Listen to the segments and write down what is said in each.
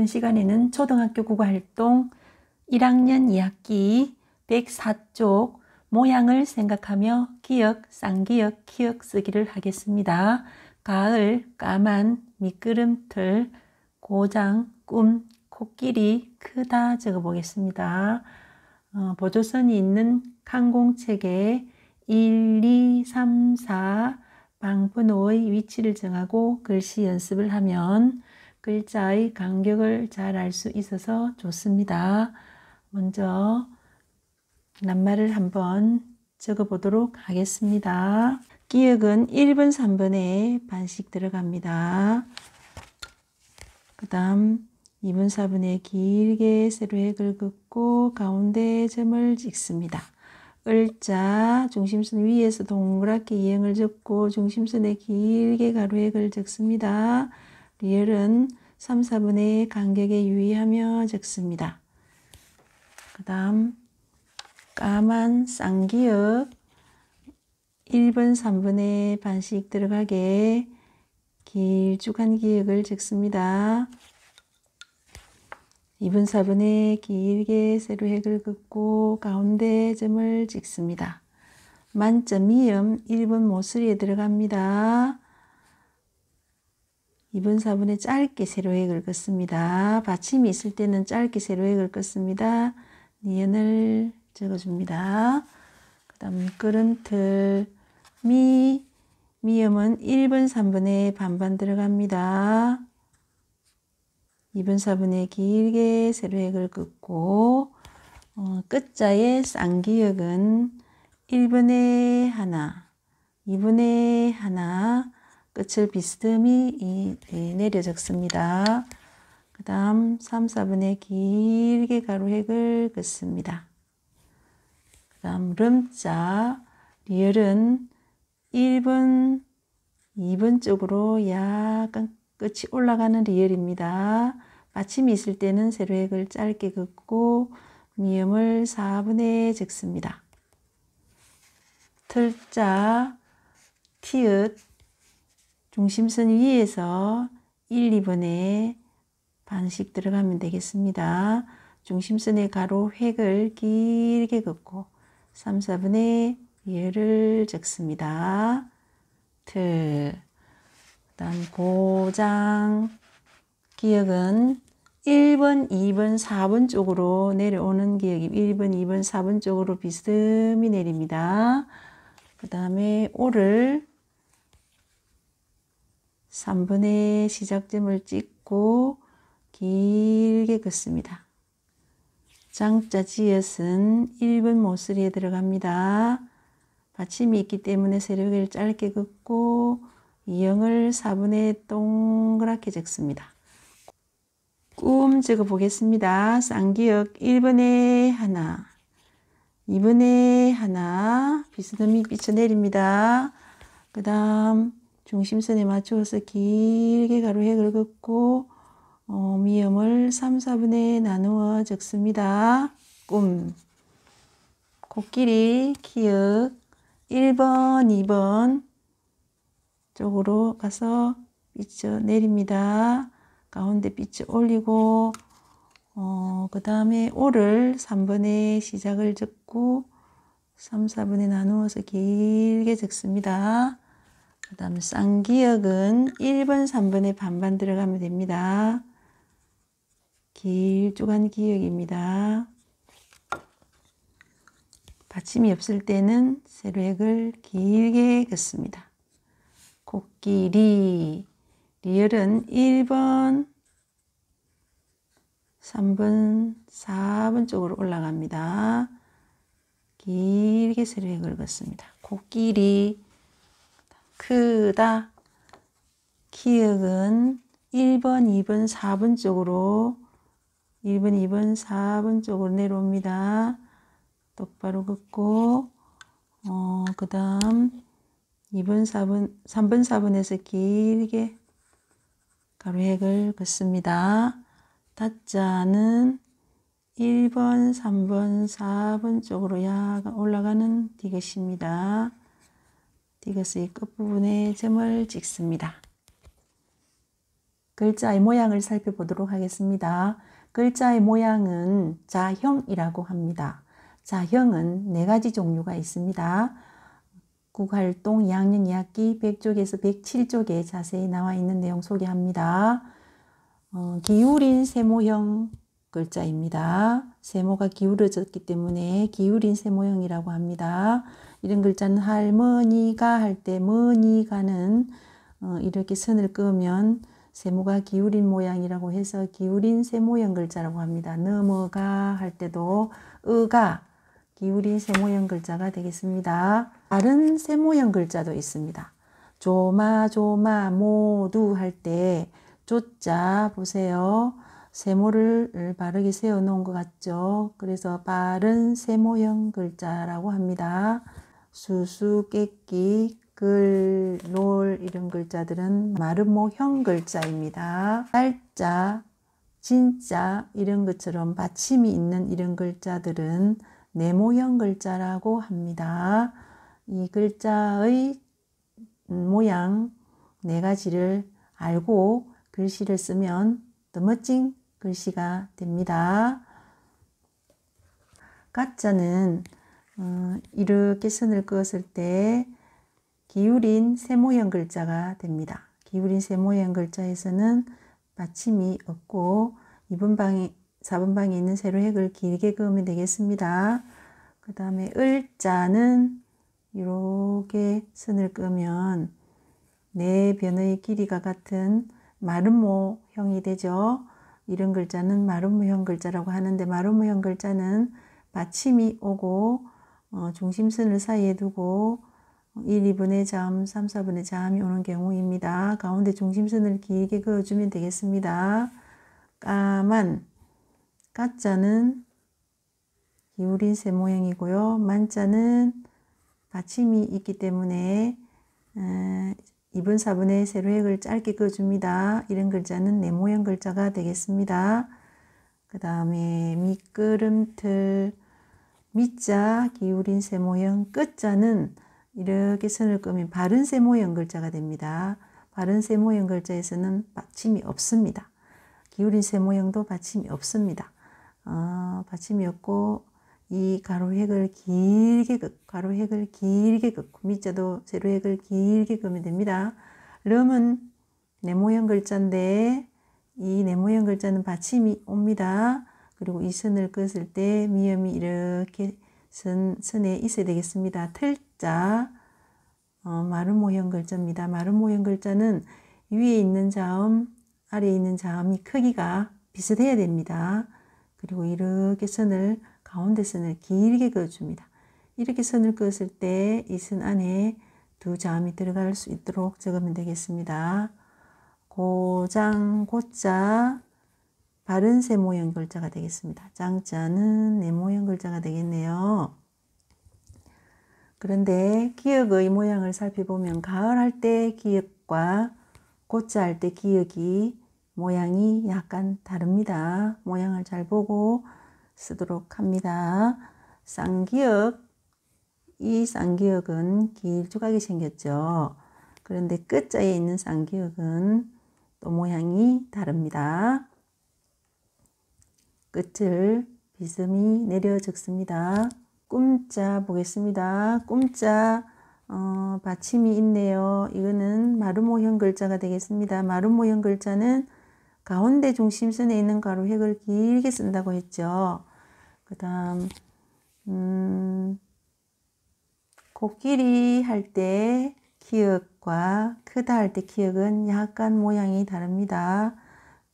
이번 시간에는 초등학교 국어활동 1학년 2학기 104쪽 모양을 생각하며 기억, 쌍기역, 기억 쓰기를 하겠습니다. 가을, 까만, 미끄럼틀, 고장, 꿈, 코끼리, 크다 적어보겠습니다. 어, 보조선이 있는 항공책에 1, 2, 3, 4 방분호의 위치를 정하고 글씨 연습을 하면 글자의 간격을 잘 알 수 있어서 좋습니다. 먼저 낱말을 한번 적어 보도록 하겠습니다. 기역은1분3분에 반씩 들어갑니다. 그 다음 2분 4분에 길게 세로액을 긋고 가운데 점을 찍습니다. 을자 중심선 위에서 동그랗게 이행을 적고 중심선에 길게 가로액을 적습니다. 리을은 3, 4분의 간격에 유의하며 적습니다. 그 다음 까만 쌍기역 1분 3분의 반씩 들어가게 길쭉한 기역을 적습니다. 2분 4분의 길게 세로획을 긋고 가운데 점을 찍습니다. 만점 이음 1분 모서리에 들어갑니다. 2분 4분에 짧게 세로액을 긋습니다. 받침이 있을 때는 짧게 세로액을 긋습니다. 니은을 적어줍니다. 그 다음 끓음틀 미 미음은 1분 3분의 반반 들어갑니다. 2분 4분의 길게 세로액을 긋고 어, 끝자의 쌍기역은 1분의 하나, 2분의 하나, 끝을 비스듬히 내려 적습니다. 그 다음 3, 4분의 길게 가로획을 긋습니다. 그 다음 름자 리얼은 1분, 2분 쪽으로 약간 끝이 올라가는 리얼입니다. 마침 있을 때는 세로액을 짧게 긋고 미음을 4분의 적습니다. 틀자, 티읕, 중심선 위에서 1, 2번에 반씩 들어가면 되겠습니다. 중심선의 가로 획을 길게 긋고 3, 4분의 1을 적습니다. 틀, 그 다음 고장, 기억은 1번, 2번, 4번 쪽으로 내려오는 기억이 1번, 2번, 4번 쪽으로 비스듬히 내립니다. 그 다음에 오를 3분의 시작점을 찍고 길게 긋습니다. 장자 지읒은 1번 모서리에 들어갑니다. 받침이 있기 때문에 세력을 짧게 긋고 2형을 4분의 동그랗게 적습니다. 꿈 적어 보겠습니다. 쌍기역 1번에 하나, 2번에 하나, 비스듬히 비쳐 내립니다. 그 다음 중심선에 맞추어서 길게 가로획을 긋고 어, 미음을 3, 4분에 나누어 적습니다. 꿈 코끼리 키읔 1번, 2번 쪽으로 가서 삐쳐 내립니다. 가운데 삐쳐 올리고 어, 그 다음에 오를 3번에 시작을 적고 3, 4분에 나누어서 길게 적습니다. 그 다음에 쌍기역은 1번, 3번에 반반 들어가면 됩니다. 길쭉한 기역입니다. 받침이 없을 때는 세로액을 길게 긋습니다. 코끼 리, 리얼은 1번, 3번, 4번 쪽으로 올라갑니다. 길게 세로액을 긋습니다. 코끼리 크다. 기억은 1번, 2번, 4번 쪽으로 1번, 2번, 4번 쪽으로 내려옵니다. 똑바로 긋고 어, 그 다음 2번, 4번, 3번, 4번에서 길게 가로액을 긋습니다. 닫자는 1번, 3번, 4번 쪽으로 약간 올라가는 디귿입니다. 디귿의 끝부분에 점을 찍습니다. 글자의 모양을 살펴보도록 하겠습니다. 글자의 모양은 자형이라고 합니다. 자형은 네 가지 종류가 있습니다. 국활동 2학년 2학기 100쪽에서 107쪽에 자세히 나와 있는 내용 소개합니다. 어, 기울인 세모형 글자입니다. 세모가 기울어졌기 때문에 기울인 세모형이라고 합니다. 이런 글자는 할머니가 할 때 머니가는 어, 이렇게 선을 끄면 세모가 기울인 모양이라고 해서 기울인 세모형 글자라고 합니다. 넘어가 할 때도 으가 기울인 세모형 글자가 되겠습니다. 다른 세모형 글자도 있습니다. 조마조마 모두 할 때 조자 보세요. 세모를 바르게 세워 놓은 것 같죠? 그래서 바른 세모형 글자라고 합니다. 수수께끼, 글, 놀 이런 글자들은 마름모형 글자입니다. 날자 진짜 이런 것처럼 받침이 있는 이런 글자들은 네모형 글자라고 합니다. 이 글자의 모양 네 가지를 알고 글씨를 쓰면 더 멋진 글씨가 됩니다. 가짜는 어, 이렇게 선을 그었을 때 기울인 세모형 글자가 됩니다. 기울인 세모형 글자에서는 받침이 없고 2번 방에 4분 방에 있는 세로획을 길게 그으면 되겠습니다. 그 다음에 을자는 이렇게 선을 그으면네 변의 길이가 같은 마름모형이 되죠. 이런 글자는 마름모형 글자라고 하는데 마름모형 글자는 받침이 오고 어, 중심선을 사이에 두고 1, 어, 2분의 잠, 3, 4분의 잠이 오는 경우입니다. 가운데 중심선을 길게 그어주면 되겠습니다. 까만, 까자는 기울인 새 모양이고요. 만자는 받침이 있기 때문에 2분, 어, 4분의 세로액을 짧게 그어줍니다. 이런 글자는 네 모양 글자가 되겠습니다. 그 다음에 미끄럼틀, 밑자 기울인 세모형 끝자는 이렇게 선을 끄면 바른 세모형 글자가 됩니다. 바른 세모형 글자에서는 받침이 없습니다. 기울인 세모형도 받침이 없습니다. 어, 받침이 없고 이 가로획을 길게 긋, 가로획을 길게 긋고 밑자도 세로획을 길게 긋면 됩니다. 름은 네모형 글자인데 이 네모형 글자는 받침이 옵니다. 그리고 이 선을 끄을 때 미음이 이렇게 선, 선에 있어야 되겠습니다. 틀자 어, 마른 모형 글자입니다. 마른 모형 글자는 위에 있는 자음, 아래에 있는 자음이 크기가 비슷해야 됩니다. 그리고 이렇게 선을 가운데 선을 길게 그어줍니다. 이렇게 선을 그었을 때 이 선 안에 두 자음이 들어갈 수 있도록 적으면 되겠습니다. 고장, 고자, 바른 세모형 글자가 되겠습니다. 짱짜는 네모형 글자가 되겠네요. 그런데 기역의 모양을 살펴보면 가을 할 때 기역과 고자 할 때 기역이 모양이 약간 다릅니다. 모양을 잘 보고 쓰도록 합니다. 쌍기역, 이 쌍기역은 길조각이 생겼죠. 그런데 끝자에 있는 쌍기역은 또 모양이 다릅니다. 끝을 비스듬히 내려 적습니다. 꿈자 보겠습니다. 꿈자 어, 받침이 있네요. 이거는 마루모형 글자가 되겠습니다. 마루모형 글자는 가운데 중심선에 있는 가로 획을 길게 쓴다고 했죠. 그 다음 음, 코끼리 할 때 기역과 크다 할 때 기역은 약간 모양이 다릅니다.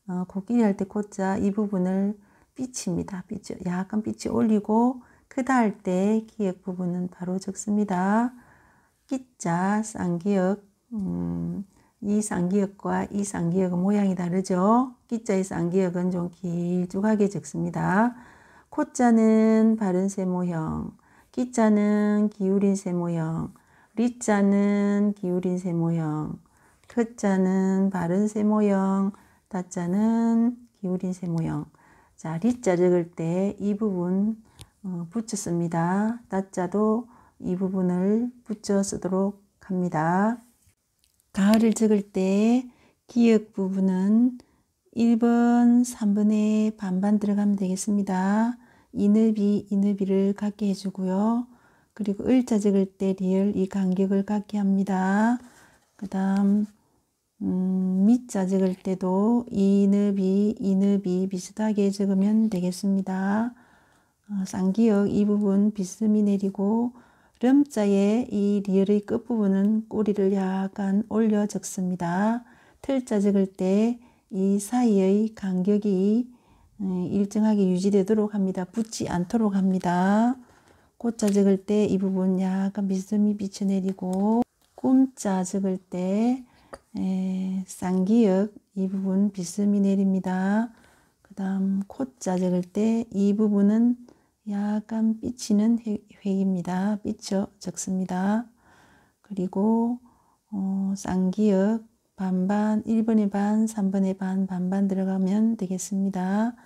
어, 코끼리 할 때 코자 이 부분을 빛입니다. 빛이 약간 빛이 올리고 크다 할 때 기역 부분은 바로 적습니다. 끼자 쌍기역 음, 이 쌍기역과 이 쌍기역은 모양이 다르죠. 끼자의 쌍기역은 좀 길쭉하게 적습니다. 코자는 바른 세모형, 끼자는 기울인 세모형, 리자는 기울인 세모형, 크자는 바른 세모형, 다자는 기울인 세모형, 자, 리자 적을 때 이 부분 어, 붙였습니다 나자도 이 부분을 붙여 쓰도록 합니다. 가을을 적을 때 기역 부분은 1번, 3번에 반반 들어가면 되겠습니다. 이늘비이늘비를 갖게 해주고요. 그리고 을자 적을 때 리을 이 간격을 갖게 합니다. 그 다음 음, 밑자 적을 때도 이늪비 이느비 비슷하게 적으면 되겠습니다. 어, 쌍기역 이 부분 비스듬히 내리고 름자의 이 리을의 끝부분은 꼬리를 약간 올려 적습니다. 틀 자 적을 때 이 사이의 간격이 음, 일정하게 유지되도록 합니다. 붙지 않도록 합니다. 꽃자 적을 때 이 부분 약간 비스듬히 비춰내리고 꿈자 적을 때 에, 네, 쌍기역 이 부분 비스미 내립니다. 그 다음 콧자 적을 때이 부분은 약간 삐치는 획, 입니다 삐쳐 적습니다. 그리고 어, 쌍기역 반반 1번의 반, 3번의 반, 반반 들어가면 되겠습니다.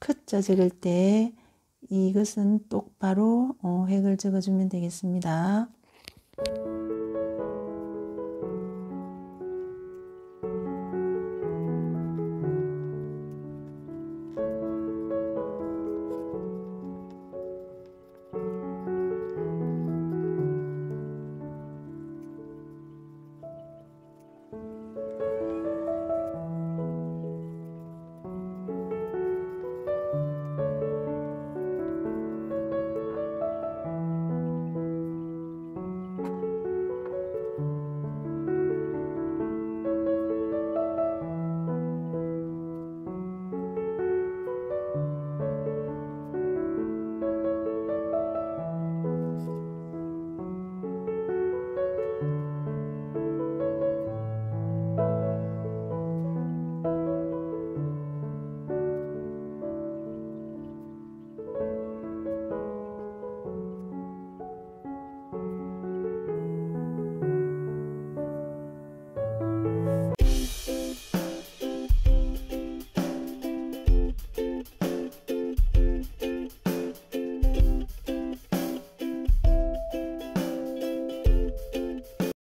크자 적을 때 이것은 똑바로 어, 획을 적어주면 되겠습니다.